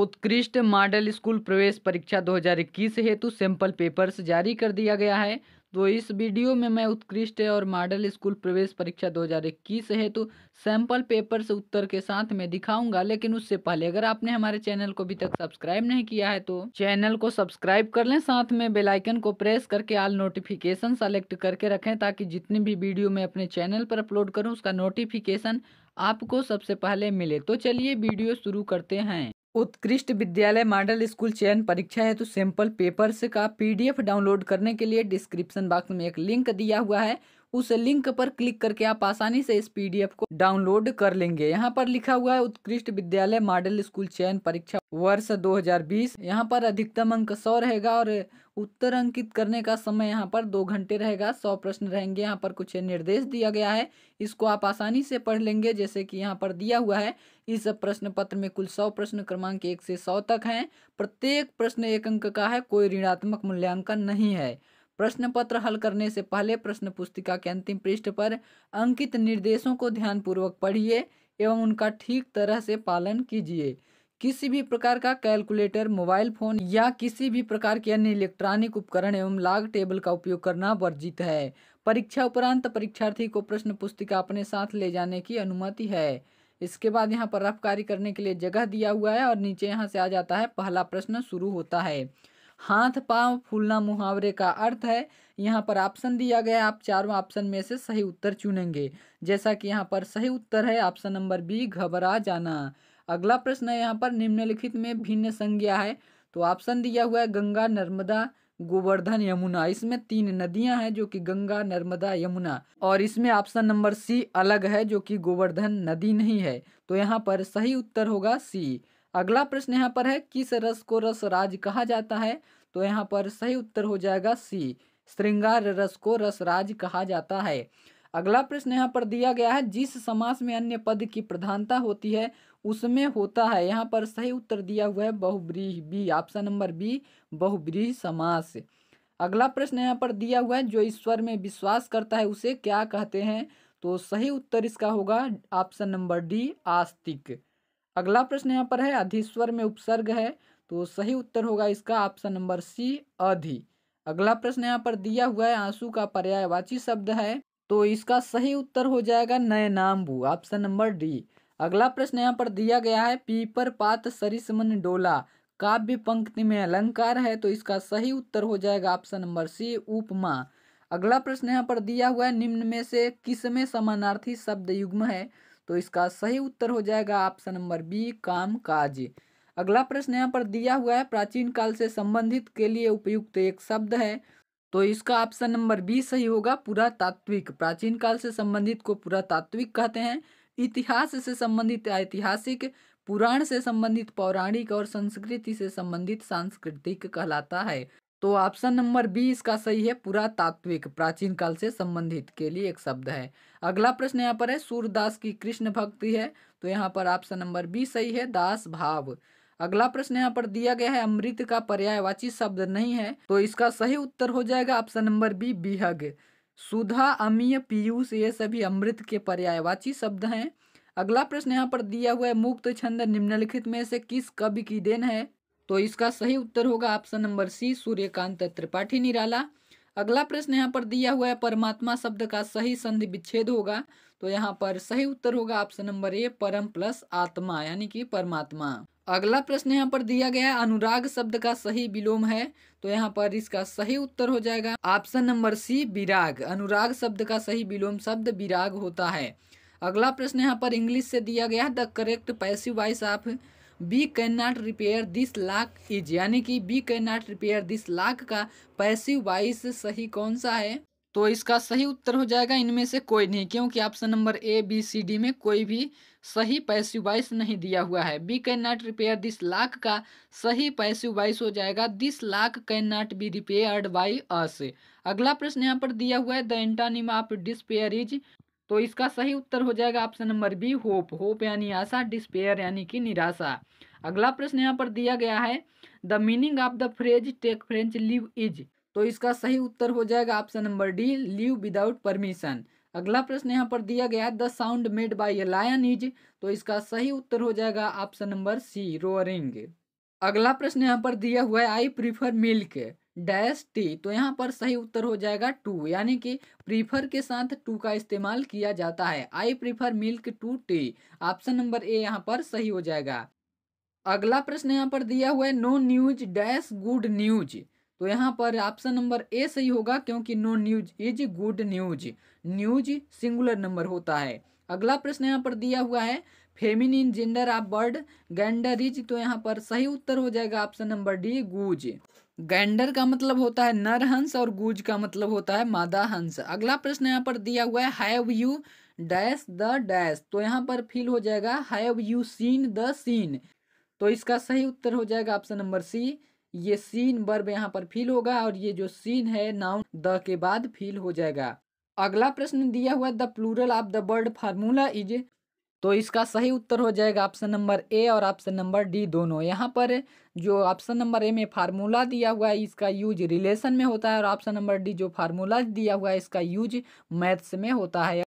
उत्कृष्ट model school प्रवेश परीक्षा 2021 हेतु सैंपल पेपर्स जारी कर दिया गया है तो इस वीडियो में मैं उत्कृष्ट और मॉडल स्कूल प्रवेश परीक्षा 2021 हेतु सैंपल पेपर्स उत्तर के साथ में दिखाऊंगा लेकिन उससे पहले अगर आपने हमारे चैनल को अभी तक सब्सक्राइब नहीं किया है तो चैनल को सब्सक्राइब कर लें साथ में बेल आइकन को प्रेस करके ऑल नोटिफिकेशन सेलेक्ट करके रखें ताकि जितनी भी वीडियो मैं अपने चैनल पर अपलोड करूँ उसका नोटिफिकेशन आपको सबसे पहले मिले तो चलिए वीडियो शुरू करते हैं उत्कृष्ट विद्यालय मॉडल स्कूल चयन परीक्षा हेतु सैंपल पेपर्स का पीडीएफ डाउनलोड करने के लिए डिस्क्रिप्शन बॉक्स में एक लिंक दिया हुआ है उस लिंक पर क्लिक करके आप आसानी से इस पीडीएफ को डाउनलोड कर लेंगे यहाँ पर लिखा हुआ है उत्कृष्ट विद्यालय मॉडल स्कूल चयन परीक्षा वर्ष 2020 यहाँ पर अधिकतम अंक सौ रहेगा और उत्तर अंकित करने का समय यहाँ पर दो घंटे रहेगा सौ प्रश्न रहेंगे यहाँ पर कुछ निर्देश दिया गया है इसको आप आसानी से पढ़ लेंगे जैसे कि यहाँ पर दिया हुआ है इस प्रश्न पत्र में कुल सौ प्रश्न क्रमांक एक से सौ तक हैं प्रत्येक प्रश्न एक अंक का है कोई ऋणात्मक मूल्यांकन नहीं है प्रश्न पत्र हल करने से पहले प्रश्न पुस्तिका के अंतिम पृष्ठ पर अंकित निर्देशों को ध्यानपूर्वक पढ़िए एवं उनका ठीक तरह से पालन कीजिए किसी भी प्रकार का कैलकुलेटर मोबाइल फोन या किसी भी प्रकार के अन्य इलेक्ट्रॉनिक उपकरण एवं लाग टेबल का उपयोग करना वर्जित है परीक्षा उपरांत परीक्षार्थी को प्रश्न पुस्तिका अपने साथ ले जाने की अनुमति है इसके बाद यहाँ पर रफ कार्य करने के लिए जगह दिया हुआ है और नीचे यहाँ से आ जाता है पहला प्रश्न शुरू होता है हाथ पांव फूलना मुहावरे का अर्थ है यहाँ पर ऑप्शन दिया गया है आप चारों ऑप्शन में से सही उत्तर चुनेंगे जैसा कि यहाँ पर सही उत्तर है ऑप्शन नंबर बी घबरा जाना अगला प्रश्न है यहाँ पर निम्नलिखित में भिन्न संज्ञा है तो ऑप्शन दिया हुआ है गंगा नर्मदा गोवर्धन यमुना इसमें तीन नदियां हैं जो कि गंगा नर्मदा यमुना और इसमें ऑप्शन नंबर सी अलग है जो कि गोवर्धन नदी नहीं है तो यहाँ पर सही उत्तर होगा सी अगला प्रश्न यहाँ पर है किस रस को रस राज कहा जाता है तो यहाँ पर सही उत्तर हो जाएगा सी श्रृंगार रस को रसराज कहा जाता है अगला प्रश्न यहाँ पर दिया गया है जिस समास में अन्य पद की प्रधानता होती है उसमें होता है यहाँ पर सही उत्तर दिया हुआ है बहुब्रीह बी ऑप्शन नंबर बी बहुब्रीह समास अगला प्रश्न यहाँ पर दिया हुआ है जो ईश्वर में विश्वास करता है उसे क्या कहते हैं तो सही उत्तर इसका होगा ऑप्शन नंबर डी आस्तिक अगला प्रश्न यहाँ पर है अधिस्वर में उपसर्ग है तो सही उत्तर होगा इसका ऑप्शन नंबर सी अधि अगला प्रश्न यहाँ पर दिया हुआ है आंसू का पर्यायवाची शब्द है तो इसका सही उत्तर हो जाएगा नयनाम्बू ऑप्शन नंबर डी अगला प्रश्न यहाँ पर दिया गया है पीपर पात सरिसमन डोला काव्य पंक्ति में अलंकार है तो इसका सही उत्तर हो जाएगा ऑप्शन नंबर सी उपमा अगला प्रश्न यहाँ पर दिया हुआ है निम्न में से किस में समानार्थी शब्द युग्म है तो इसका सही उत्तर हो जाएगा ऑप्शन नंबर बी काम काज अगला प्रश्न यहाँ पर दिया हुआ है प्राचीन काल से संबंधित के लिए उपयुक्त एक शब्द है तो इसका ऑप्शन नंबर बी सही होगा पुरातात्विक प्राचीन काल से संबंधित को पुरातात्विक कहते हैं इतिहास से संबंधित ऐतिहासिक पुराण से संबंधित पौराणिक और संस्कृति से संबंधित सांस्कृतिक कहलाता है तो ऑप्शन नंबर बी इसका सही है पुरातात्विक प्राचीन काल से संबंधित के लिए एक शब्द है अगला प्रश्न यहाँ पर है सूरदास की कृष्ण भक्ति है तो यहाँ पर ऑप्शन नंबर बी सही है दास भाव अगला प्रश्न यहाँ पर दिया गया है अमृत का पर्यायवाची शब्द नहीं है तो इसका सही उत्तर हो जाएगा ऑप्शन नंबर बी बिहग सुधा अमीय पीयूष ये सभी अमृत के पर्यायवाची शब्द हैं अगला प्रश्न यहाँ पर दिया हुआ है मुक्त छंद निम्नलिखित में से किस कवि की देन है तो इसका सही उत्तर होगा option number C Suryakant Tripathi Nirala अगला प्रश्न यहाँ पर दिया हुआ है परमात्मा शब्द का सही संधि विच्छेद होगा तो यहाँ पर सही उत्तर होगा ऑप्शन नंबर ए परम प्लस आत्मा यानी कि परमात्मा अगला प्रश्न यहाँ पर दिया गया है अनुराग शब्द का सही विलोम है तो यहाँ पर इसका सही उत्तर हो जाएगा ऑप्शन नंबर सी विराग अनुराग शब्द का सही विलोम शब्द विराग होता है अगला प्रश्न यहाँ पर इंग्लिश से दिया गया है the correct passive voice of we can not repair this lock is यानी कि we can not repair this lock का पैसिव वाइस सही कौन सा है तो इसका सही उत्तर हो जाएगा इनमें से कोई नहीं क्योंकि option number A B C D में कोई भी सही पैसिव वाइस नहीं दिया हुआ है we can not repair this lock का सही पैसिव वाइस हो जाएगा this lock can not be repaired by us अगला प्रश्न यहाँ पर दिया हुआ है the antonym of despair is तो इसका सही उत्तर हो जाएगा option number B hope hope यानी आशा डिस्पेयर यानी कि निराशा अगला प्रश्न यहाँ पर दिया गया है the meaning of the phrase take French leave is तो इसका सही उत्तर हो जाएगा option number D leave without permission अगला प्रश्न यहाँ पर दिया गया है the sound made by a lion is तो इसका सही उत्तर हो जाएगा ऑप्शन नंबर सी रोअरिंग अगला प्रश्न यहाँ पर दिया हुआ है I prefer milk dash tea तो यहाँ पर सही उत्तर हो जाएगा टू यानी कि प्रीफर के साथ टू का इस्तेमाल किया जाता है I prefer milk to tea option number A यहाँ पर सही हो जाएगा अगला प्रश्न यहाँ पर दिया हुआ है no news dash good news तो यहाँ पर ऑप्शन नंबर ए सही होगा क्योंकि no news is good news news singular number होता है अगला प्रश्न यहाँ पर दिया हुआ है feminine gender of word gander is तो यहाँ पर सही उत्तर हो जाएगा option number D goose gander का मतलब होता है नर हंस और गूज का मतलब होता है मादा हंस अगला प्रश्न यहाँ पर दिया हुआ है have you dash the dash तो यहाँ पर फील हो जाएगा have you seen the scene तो इसका सही उत्तर हो जाएगा ऑप्शन नंबर सी ये सीन बर्ब यहाँ पर फील होगा और ये जो सीन है नाउन द के बाद फील हो जाएगा अगला प्रश्न दिया हुआ the plural of the word formula is तो इसका सही उत्तर हो जाएगा ऑप्शन नंबर ए और ऑप्शन नंबर डी दोनों यहाँ पर जो ऑप्शन नंबर ए में फार्मूला दिया हुआ है इसका यूज रिलेशन में होता है और ऑप्शन नंबर डी जो फार्मूला दिया हुआ है इसका यूज मैथ्स में होता है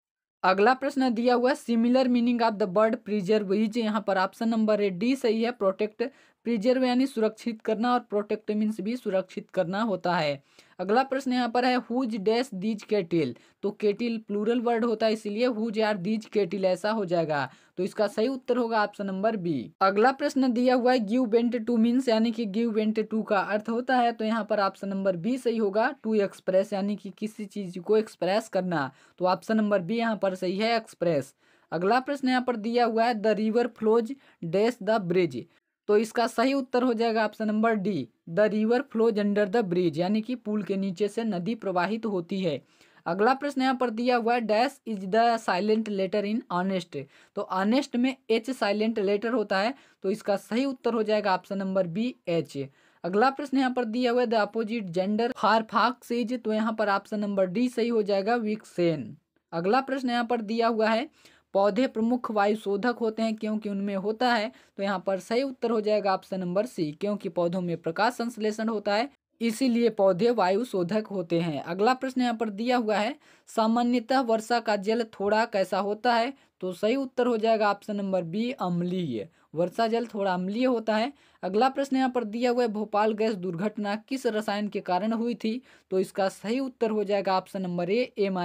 अगला प्रश्न दिया हुआ है similar meaning of the word preserve is यहाँ पर ऑप्शन नंबर ए डी सही है प्रोटेक्ट प्रिजर्व यानी सुरक्षित करना और प्रोटेक्ट मीन्स भी सुरक्षित करना होता है अगला प्रश्न यहाँ पर है हुज डैश दीज केटिल तो केटिल प्लूरल वर्ड होता है इसलिए हुज आर दीज केटिल ऐसा हो जाएगा तो इसका सही उत्तर होगा ऑप्शन नंबर बी अगला प्रश्न दिया हुआ है गिव बेंट टू मीन्स यानी कि गिव बेंट टू का अर्थ होता है तो यहाँ पर ऑप्शन नंबर बी सही होगा टू एक्सप्रेस यानी कि किसी चीज को एक्सप्रेस करना तो ऑप्शन नंबर बी यहाँ पर सही है एक्सप्रेस अगला प्रश्न यहाँ पर दिया हुआ है the river flows dash the bridge तो इसका सही उत्तर हो जाएगा option number D the river flows under the bridge यानी कि पुल के नीचे से नदी प्रवाहित होती है अगला प्रश्न यहाँ पर दिया हुआ है dash is the silent letter in honest तो ऑनेस्ट में एच साइलेंट लेटर होता है तो इसका सही उत्तर हो जाएगा ऑप्शन नंबर बी एच अगला प्रश्न यहाँ पर दिया हुआ है the opposite gender hare fox is तो यहाँ पर ऑप्शन नंबर डी सही हो जाएगा सेन अगला प्रश्न यहाँ पर दिया हुआ है पौधे प्रमुख वायु शोधक होते हैं क्योंकि उनमें होता है तो यहाँ पर सही उत्तर हो जाएगा ऑप्शन नंबर सी क्योंकि पौधों में प्रकाश संश्लेषण होता है इसीलिए पौधे वायु शोधक होते हैं अगला प्रश्न यहाँ पर दिया हुआ है सामान्यतः वर्षा का जल थोड़ा कैसा होता है तो सही उत्तर हो जाएगा ऑप्शन नंबर बी अम्लीय वर्षा जल थोड़ा अम्लीय होता है अगला प्रश्न यहाँ पर दिया हुआ है भोपाल गैस दुर्घटना किस रसायन के कारण हुई थी तो इसका सही उत्तर हो जाएगा ऑप्शन नंबर ए एम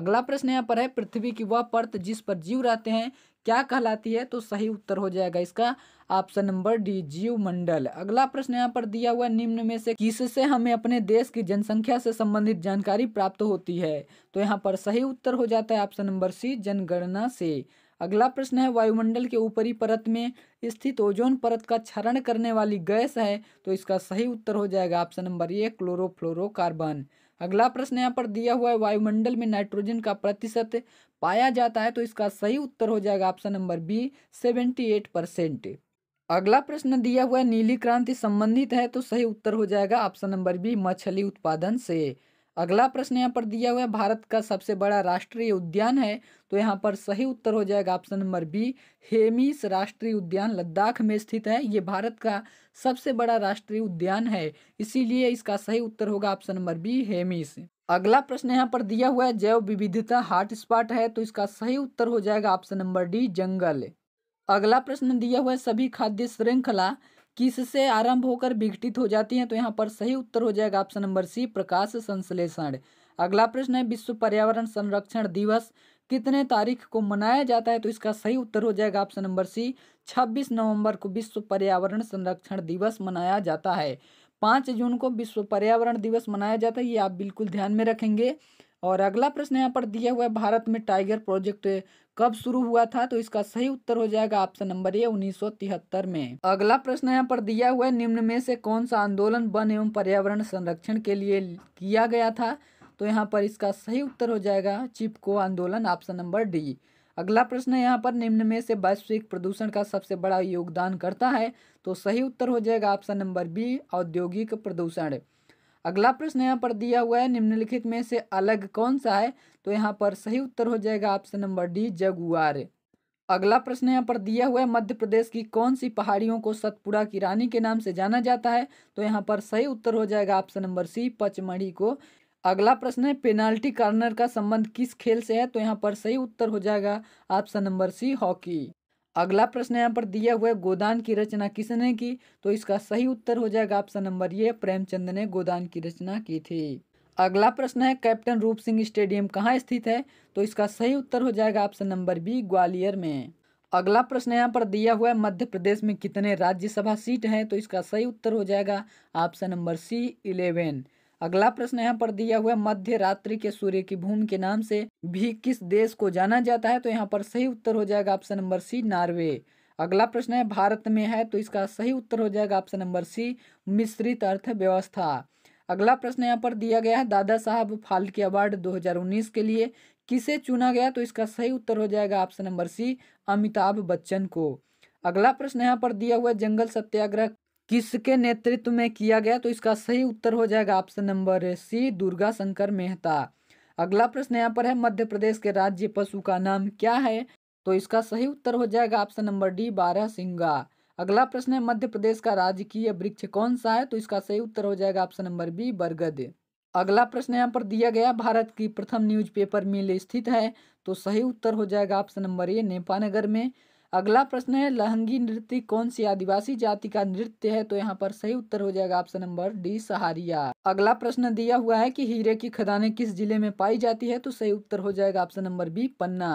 अगला प्रश्न यहाँ पर है पृथ्वी की वह परत जिस पर जीव रहते हैं क्या कहलाती है तो सही उत्तर हो जाएगा इसका ऑप्शन नंबर डी जीव मंडल अगला प्रश्न यहाँ पर दिया हुआ निम्न में से किससे हमें अपने देश की जनसंख्या से संबंधित जानकारी प्राप्त होती है तो यहाँ पर सही उत्तर हो जाता है ऑप्शन नंबर सी जनगणना से अगला प्रश्न है वायुमंडल के ऊपरी परत में स्थित ओजोन परत का क्षरण करने वाली गैस है तो इसका सही उत्तर हो जाएगा ऑप्शन नंबर ए क्लोरोफ्लोरोकार्बन अगला प्रश्न यहाँ पर दिया हुआ है वायुमंडल में नाइट्रोजन का प्रतिशत पाया जाता है तो इसका सही उत्तर हो जाएगा option number B seventy eight percent अगला प्रश्न दिया हुआ है नीली क्रांति संबंधित है तो सही उत्तर हो जाएगा ऑप्शन नंबर बी मछली उत्पादन से अगला प्रश्न यहाँ पर दिया हुआ है भारत का सबसे बड़ा राष्ट्रीय उद्यान है तो यहाँ पर सही उत्तर हो जाएगा ऑप्शन नंबर बी हेमिस राष्ट्रीय उद्यान लद्दाख में स्थित है ये भारत का सबसे बड़ा राष्ट्रीय उद्यान है इसीलिए इसका सही उत्तर होगा ऑप्शन नंबर बी हेमिस अगला प्रश्न यहाँ पर दिया हुआ है जैव विविधता हॉटस्पॉट है तो इसका सही उत्तर हो जाएगा ऑप्शन नंबर डी जंगल अगला प्रश्न दिया हुआ है सभी खाद्य श्रृंखला किस से आरंभ होकर विघटित हो जाती हैं तो यहाँ पर सही उत्तर हो जाएगा ऑप्शन नंबर सी प्रकाश संश्लेषण अगला प्रश्न है विश्व पर्यावरण संरक्षण दिवस कितने तारीख को मनाया जाता है तो इसका सही उत्तर हो जाएगा ऑप्शन नंबर सी 26 नवंबर को विश्व पर्यावरण संरक्षण दिवस मनाया जाता है पाँच जून को विश्व पर्यावरण दिवस मनाया जाता है ये आप बिल्कुल ध्यान में रखेंगे और अगला प्रश्न यहाँ पर दिया हुआ है भारत में टाइगर प्रोजेक्ट कब शुरू हुआ था तो इसका सही उत्तर हो जाएगा ऑप्शन नंबर ए 1973 में अगला प्रश्न यहाँ पर दिया हुआ है निम्न में से कौन सा आंदोलन वन एवं पर्यावरण संरक्षण के लिए किया गया था तो यहाँ पर इसका सही उत्तर हो जाएगा चिपको आंदोलन ऑप्शन नंबर डी अगला प्रश्न यहाँ पर निम्न में से वैश्विक प्रदूषण का सबसे बड़ा योगदान करता है तो सही उत्तर हो जाएगा ऑप्शन नंबर बी औद्योगिक प्रदूषण अगला प्रश्न यहाँ पर दिया हुआ है निम्नलिखित में से अलग कौन सा है तो यहाँ पर सही उत्तर हो जाएगा ऑप्शन नंबर डी जगुआर अगला प्रश्न यहाँ पर दिया हुआ है मध्य प्रदेश की कौन सी पहाड़ियों को सतपुड़ा की रानी के नाम से जाना जाता है तो यहाँ पर सही उत्तर हो जाएगा ऑप्शन नंबर सी पचमढ़ी को अगला प्रश्न है पेनाल्टी कॉर्नर का संबंध किस खेल से है तो यहाँ पर सही उत्तर हो जाएगा ऑप्शन नंबर सी हॉकी अगला प्रश्न यहाँ पर दिया हुआ है गोदान की रचना किसने की तो इसका सही उत्तर हो जाएगा ऑप्शन नंबर ये प्रेमचंद ने गोदान की रचना की थी अगला प्रश्न है कैप्टन रूप सिंह स्टेडियम कहाँ स्थित है तो इसका सही उत्तर हो जाएगा ऑप्शन नंबर बी ग्वालियर में अगला प्रश्न यहाँ पर दिया हुआ है मध्य प्रदेश में कितने राज्यसभा सीट हैं तो इसका सही उत्तर हो जाएगा ऑप्शन नंबर सी इलेवन अगला प्रश्न यहाँ पर दिया हुआ मध्य रात्रि के सूर्य की भूमि के नाम से भी किस देश को जाना जाता है तो यहाँ पर सही उत्तर हो जाएगा ऑप्शन नंबर सी नॉर्वे अगला प्रश्न है भारत में है तो इसका सही उत्तर हो जाएगा ऑप्शन नंबर सी मिश्रित अर्थव्यवस्था अगला प्रश्न यहाँ पर दिया गया है दादा साहब फाल्के अवार्ड 2019 के लिए किसे चुना गया तो इसका सही उत्तर हो जाएगा option number C Amitabh Bachchan को अगला प्रश्न यहाँ पर दिया हुआ जंगल सत्याग्रह किसके नेतृत्व में किया गया तो इसका सही उत्तर हो जाएगा option number C Durga Shankar Mehta अगला प्रश्न यहाँ पर है मध्य प्रदेश के राज्य पशु का नाम क्या है तो इसका सही उत्तर हो जाएगा ऑप्शन नंबर डी बारह सिंगा अगला प्रश्न है मध्य प्रदेश का राजकीय वृक्ष कौन सा है तो इसका सही उत्तर हो जाएगा ऑप्शन नंबर बी बरगद अगला प्रश्न यहाँ पर दिया गया भारत की प्रथम पेपर मिल स्थित है तो सही उत्तर हो जाएगा ऑप्शन नंबर ए नेपानगर में अगला प्रश्न है लहंगी नृत्य कौन सी आदिवासी जाति का नृत्य है तो यहाँ पर सही उत्तर हो जाएगा ऑप्शन नंबर डी सहारिया अगला प्रश्न दिया हुआ है कि हीरे की खदाने किस जिले में पाई जाती है तो सही उत्तर हो जाएगा ऑप्शन नंबर बी पन्ना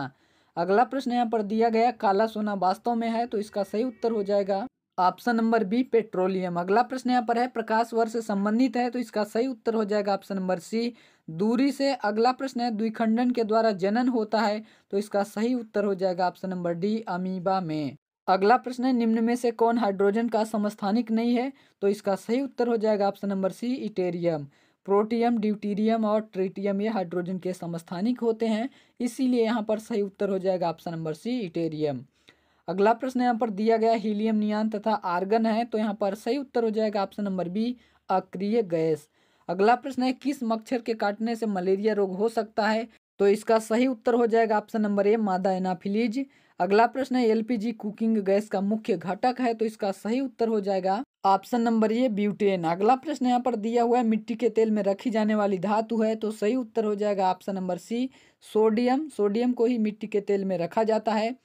अगला प्रश्न यहाँ पर दिया गया काला सोना वास्तव में है तो इसका सही उत्तर हो जाएगा ऑप्शन नंबर बी पेट्रोलियम अगला प्रश्न यहाँ पर है प्रकाश वर्ष से संबंधित है तो इसका सही उत्तर हो जाएगा ऑप्शन नंबर सी दूरी से अगला प्रश्न है द्विखंडन के द्वारा जनन होता है तो इसका सही उत्तर हो जाएगा ऑप्शन नंबर डी अमीबा में अगला प्रश्न है निम्न में से कौन हाइड्रोजन का समस्थानिक नहीं है तो इसका सही उत्तर हो जाएगा ऑप्शन नंबर सी इटेरियम प्रोटियम ड्यूटीरियम और ट्रिटियम ये हाइड्रोजन के समस्थानिक होते हैं इसीलिए यहाँ पर सही उत्तर हो जाएगा ऑप्शन नंबर सी इटेरियम अगला प्रश्न यहाँ पर दिया गया हीलियम नियान तथा आर्गन है तो यहाँ पर सही उत्तर हो जाएगा ऑप्शन नंबर बी अक्रिय गैस अगला प्रश्न है किस मच्छर के काटने से मलेरिया रोग हो सकता है तो इसका सही उत्तर हो जाएगा ऑप्शन नंबर ए मादा एनाफिलीज अगला प्रश्न है एलपीजी कुकिंग गैस का मुख्य घटक है तो इसका सही उत्तर हो जाएगा ऑप्शन नंबर ये ब्यूटेन अगला प्रश्न यहाँ पर दिया हुआ है मिट्टी के तेल में रखी जाने वाली धातु है तो सही उत्तर हो जाएगा option number C sodium sodium को ही मिट्टी के तेल में रखा जाता है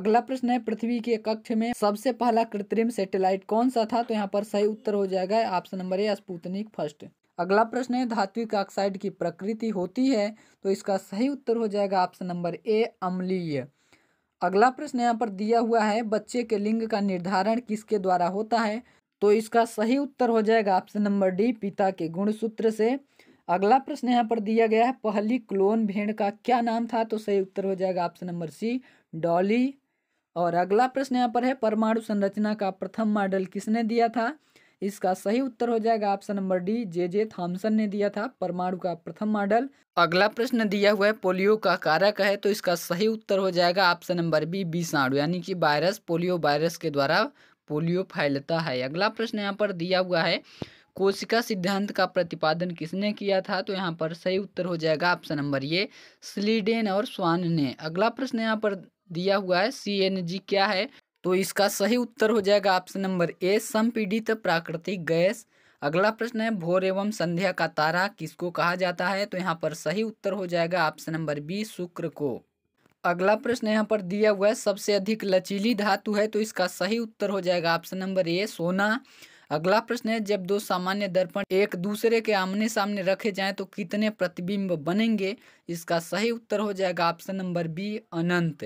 अगला प्रश्न है पृथ्वी के कक्ष में सबसे पहला कृत्रिम सेटेलाइट कौन सा था तो यहाँ पर सही उत्तर हो जाएगा option number A Sputnik first अगला प्रश्न है धात्विक ऑक्साइड की प्रकृति होती है तो इसका सही उत्तर हो जाएगा ऑप्शन नंबर ए अम्लीय अगला प्रश्न यहाँ पर दिया हुआ है बच्चे के लिंग का निर्धारण किसके द्वारा होता है तो इसका सही उत्तर हो जाएगा ऑप्शन नंबर डी पिता के गुणसूत्र से अगला प्रश्न यहाँ पर दिया गया है पहली क्लोन भेड़ का क्या नाम था तो सही उत्तर हो जाएगा ऑप्शन नंबर सी डॉली और अगला प्रश्न यहाँ पर है परमाणु संरचना का प्रथम मॉडल किसने दिया था इसका सही उत्तर हो जाएगा option number D J J Thomson ने दिया था परमाणु का प्रथम मॉडल अगला प्रश्न दिया हुआ है पोलियो का कारक है तो इसका सही उत्तर हो जाएगा ऑप्शन नंबर बी विषाणु यानी कि वायरस पोलियो वायरस के द्वारा पोलियो फैलता है अगला प्रश्न यहाँ पर दिया हुआ है कोशिका सिद्धांत का प्रतिपादन किसने किया था तो यहाँ पर सही उत्तर हो जाएगा ऑप्शन नंबर ये स्लीडेन और स्वान ने अगला प्रश्न यहाँ पर दिया हुआ है सी एन जी क्या है तो इसका सही उत्तर हो जाएगा ऑप्शन नंबर ए संपीड़ित प्राकृतिक गैस अगला प्रश्न है भोर एवं संध्या का तारा किसको कहा जाता है तो यहाँ पर सही उत्तर हो जाएगा ऑप्शन नंबर बी शुक्र को अगला प्रश्न यहाँ पर दिया हुआ है सबसे अधिक लचीली धातु है तो इसका सही उत्तर हो जाएगा ऑप्शन नंबर ए सोना अगला प्रश्न है जब दो सामान्य दर्पण एक दूसरे के आमने सामने रखे जाएं तो कितने प्रतिबिंब बनेंगे इसका सही उत्तर हो जाएगा ऑप्शन नंबर बी अनंत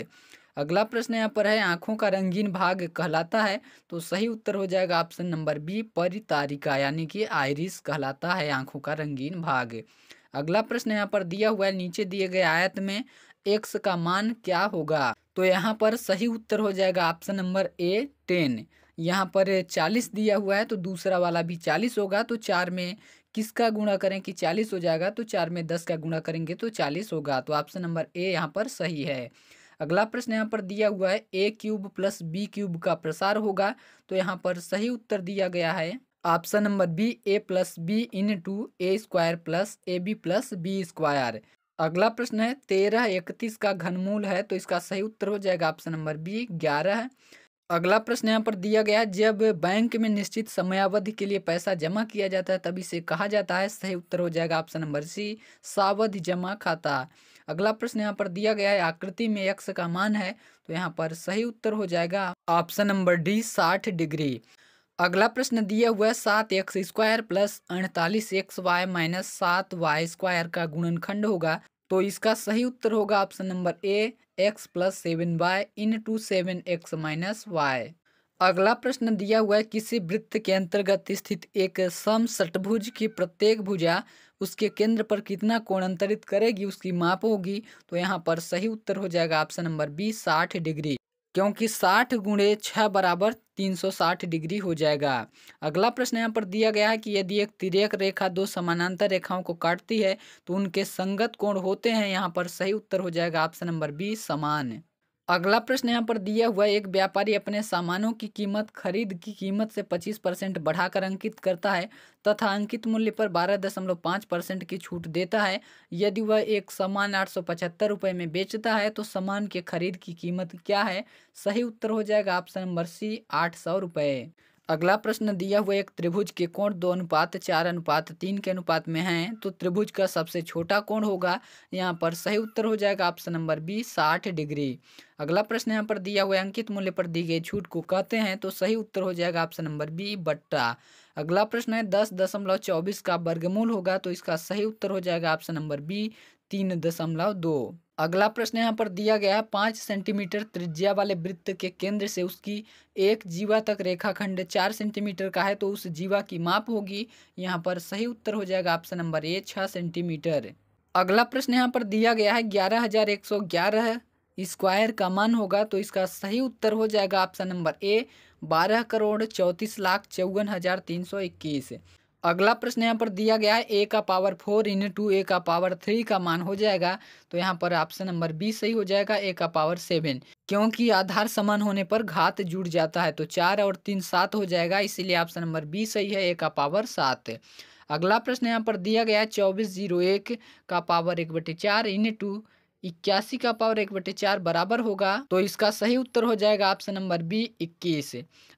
अगला प्रश्न यहाँ पर है आंखों का रंगीन भाग कहलाता है तो सही उत्तर हो जाएगा ऑप्शन नंबर बी परितारिका यानी कि आयरिस कहलाता है आंखों का रंगीन भाग अगला प्रश्न यहाँ पर दिया हुआ है नीचे दिए गए आयत में एक्स का मान क्या होगा तो यहाँ पर सही उत्तर हो जाएगा ऑप्शन नंबर ए टेन यहाँ पर चालीस दिया हुआ है तो दूसरा वाला भी चालीस होगा तो चार में किसका गुणा करें कि चालीस हो जाएगा तो चार में दस का गुणा करेंगे तो चालीस होगा तो ऑप्शन नंबर ए यहाँ पर सही है अगला प्रश्न यहाँ पर दिया हुआ है A cube plus B cube का प्रसार होगा तो यहाँ पर सही उत्तर दिया गया है option number B A plus B in to A square plus A B plus B square अगला प्रश्न है तेरह इकतीस का घनमूल है तो इसका सही उत्तर हो जाएगा ऑप्शन नंबर बी ग्यारह अगला प्रश्न यहाँ पर दिया गया है जब बैंक में निश्चित समयावधि के लिए पैसा जमा किया जाता है तब इसे कहा जाता है सही उत्तर हो जाएगा ऑप्शन नंबर सी सावधि जमा खाता अगला प्रश्न यहाँ पर दिया गया है आकृति में यक्ष का मान है तो यहाँ पर सही उत्तर हो जाएगा ऑप्शन नंबर डी साठ डिग्री अगला प्रश्न दिया हुआ है सात एक्स स्क्वायर प्लस अड़तालीस एक्स वाई माइनस सात वाई स्क्वायर का गुणनखंड होगा तो इसका सही उत्तर होगा option number A X plus seven Y into seven X minus Y अगला प्रश्न दिया हुआ है किसी वृत्त के अंतर्गत स्थित एक सम षटभुज की प्रत्येक भुजा उसके केंद्र पर कितना कोण अंतरित करेगी उसकी माप होगी तो यहाँ पर सही उत्तर हो जाएगा ऑप्शन नंबर बी साठ डिग्री क्योंकि साठ गुणे छः बराबर तीन सौ साठ डिग्री हो जाएगा अगला प्रश्न यहाँ पर दिया गया है कि यदि एक तिरक रेखा दो समानांतर रेखाओं को काटती है तो उनके संगत कोण होते हैं यहाँ पर सही उत्तर हो जाएगा ऑप्शन नंबर बी समान अगला प्रश्न यहाँ पर दिया हुआ एक व्यापारी अपने सामानों की कीमत खरीद की कीमत से 25 परसेंट बढ़ाकर अंकित करता है तथा अंकित मूल्य पर 12.5 परसेंट की छूट देता है यदि वह एक सामान आठ सौ में बेचता है तो सामान के खरीद की कीमत क्या है सही उत्तर हो जाएगा ऑप्शन नंबर सी आठ सौ रुपये अगला प्रश्न दिया हुआ एक त्रिभुज के कोण दो अनुपात चार अनुपात तीन के अनुपात में है तो त्रिभुज का सबसे छोटा कोण होगा यहाँ पर सही उत्तर हो जाएगा ऑप्शन नंबर बी साठ डिग्री अगला प्रश्न यहाँ पर दिया हुआ अंकित मूल्य पर दी गई छूट को कहते हैं तो सही उत्तर हो जाएगा ऑप्शन नंबर बी बट्टा अगला प्रश्न है दस दशमलव चौबीस का वर्गमूल होगा तो इसका सही उत्तर हो जाएगा ऑप्शन नंबर बी तीन दशमलव दो अगला प्रश्न यहाँ पर दिया गया है पाँच सेंटीमीटर त्रिज्या वाले वृत्त के केंद्र से उसकी एक जीवा तक रेखाखंड चार सेंटीमीटर का है तो उस जीवा की माप होगी यहाँ पर सही उत्तर हो जाएगा ऑप्शन नंबर ए छः सेंटीमीटर अगला प्रश्न यहाँ पर दिया गया है ग्यारह हजार एक सौ ग्यारह स्क्वायर का मान होगा तो इसका सही उत्तर हो जाएगा ऑप्शन नंबर ए बारह करोड़ चौंतीस लाख चौवन हज़ार तीन सौ इक्कीस अगला प्रश्न यहाँ पर दिया गया है ए का पावर फोर इन टू ए का पावर थ्री का मान हो जाएगा तो यहाँ पर ऑप्शन नंबर बी सही हो जाएगा ए का पावर सेवन क्योंकि आधार समान होने पर घात जुड़ जाता है तो चार और तीन सात हो जाएगा इसीलिए ऑप्शन नंबर बी सही है ए का पावर सात अगला प्रश्न यहाँ पर दिया गया है चौबीस जीरो एक का पावर एक बटे चार इन टू इक्यासी का पावर एक बटे चार बराबर होगा तो इसका सही उत्तर हो जाएगा ऑप्शन नंबर बी इक्कीस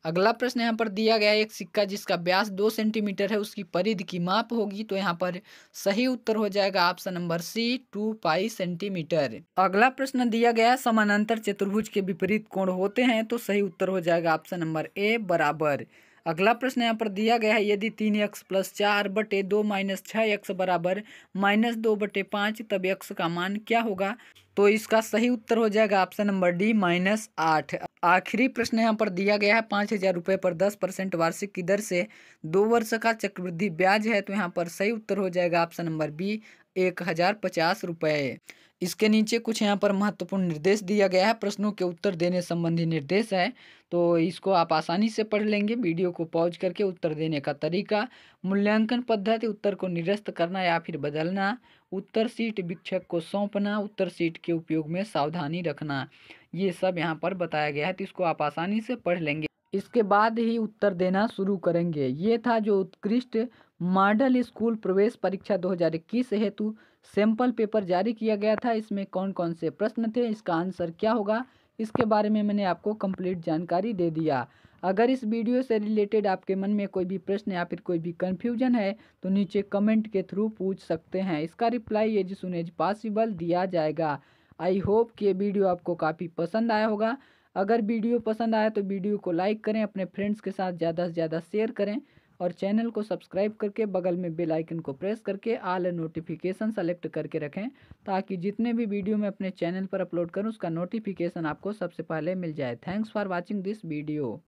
अगला प्रश्न यहाँ पर दिया गया एक सिक्का जिसका ब्यास दो सेंटीमीटर है उसकी परिधि की माप होगी तो यहाँ पर सही उत्तर हो जाएगा option number C two pi centimetre अगला प्रश्न दिया गया समानांतर चतुर्भुज के विपरीत कोण होते हैं तो सही उत्तर हो जाएगा ऑप्शन नंबर ए बराबर अगला प्रश्न यहाँ पर दिया गया है यदि तीन एक्स प्लस चार बटे दो माइनस छः एक्स बराबर माइनस दो बटे पाँच तब एक्स का मान क्या होगा तो इसका सही उत्तर हो जाएगा ऑप्शन नंबर डी माइनस आठ आखिरी प्रश्न यहाँ पर दिया गया है पाँच हज़ार रुपये पर दस परसेंट वार्षिक की दर से दो वर्ष का चक्रवृद्धि ब्याज है तो यहाँ पर सही उत्तर हो जाएगा ऑप्शन नंबर बी एक हज़ार पचास रुपये इसके नीचे कुछ यहाँ पर महत्वपूर्ण निर्देश दिया गया है प्रश्नों के उत्तर देने संबंधी निर्देश है तो इसको आप आसानी से पढ़ लेंगे वीडियो को पॉज करके उत्तर देने का तरीका मूल्यांकन पद्धति उत्तर को निरस्त करना या फिर बदलना उत्तर सीट वीक्षक को सौंपना उत्तर सीट के उपयोग में सावधानी रखना ये सब यहाँ पर बताया गया है तो इसको आप आसानी से पढ़ लेंगे इसके बाद ही उत्तर देना शुरू करेंगे ये था जो उत्कृष्ट मॉडल स्कूल प्रवेश परीक्षा 2021 हेतु सैंपल पेपर जारी किया गया था इसमें कौन कौन से प्रश्न थे इसका आंसर क्या होगा इसके बारे में मैंने आपको कंप्लीट जानकारी दे दिया अगर इस वीडियो से रिलेटेड आपके मन में कोई भी प्रश्न या फिर कोई भी कन्फ्यूजन है तो नीचे कमेंट के थ्रू पूछ सकते हैं इसका reply as soon as possible दिया जाएगा आई होप कि ये वीडियो आपको काफ़ी पसंद आया होगा अगर वीडियो पसंद आया तो वीडियो को लाइक करें अपने फ्रेंड्स के साथ ज़्यादा से ज़्यादा शेयर करें और चैनल को सब्सक्राइब करके बगल में बेल आइकन को प्रेस करके आल नोटिफिकेशन सेलेक्ट करके रखें ताकि जितने भी वीडियो मैं अपने चैनल पर अपलोड करूं उसका नोटिफिकेशन आपको सबसे पहले मिल जाए thanks for watching this video